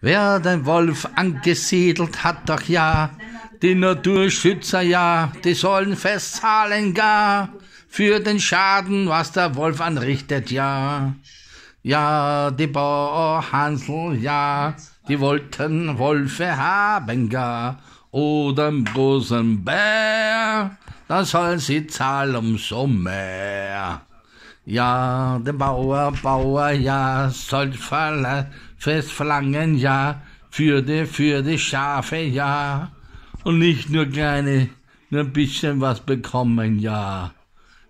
Wer den Wolf angesiedelt hat, doch ja, die Naturschützer ja, die sollen festzahlen gar für den Schaden, was der Wolf anrichtet, ja. Ja, die Bauerhansel, ja, die wollten Wolfe haben gar oder einen großen Bär, da sollen sie zahlen umso mehr. Ja, der Bauer, Bauer, ja, soll fest verlangen, ja, für die, für die Schafe, ja. Und nicht nur kleine, nur ein bisschen was bekommen, ja.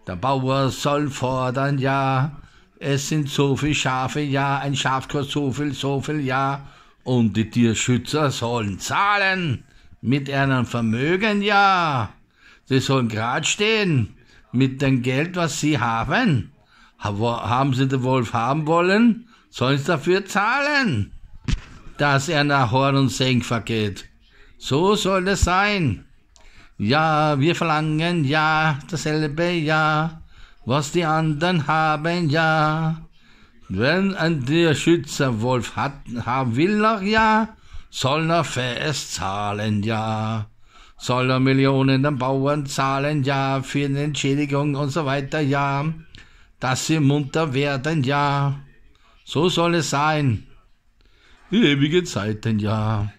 Der Bauer soll fordern, ja. Es sind so viel Schafe, ja, ein Schaf kostet so viel, so viel, ja. Und die Tierschützer sollen zahlen mit einem Vermögen, ja. Sie sollen grad stehen mit dem Geld, was sie haben. Haben sie den Wolf haben wollen, sollen sie dafür zahlen, dass er nach Horn und Senk vergeht. So soll es sein. Ja, wir verlangen ja dasselbe ja, was die anderen haben ja. Wenn ein der Schützer Wolf hat, haben will noch ja, soll er fest zahlen ja. Soll er Millionen an Bauern zahlen ja, für eine Entschädigung und so weiter ja dass sie munter werden, ja. So soll es sein. Die ewige Zeit, denn ja.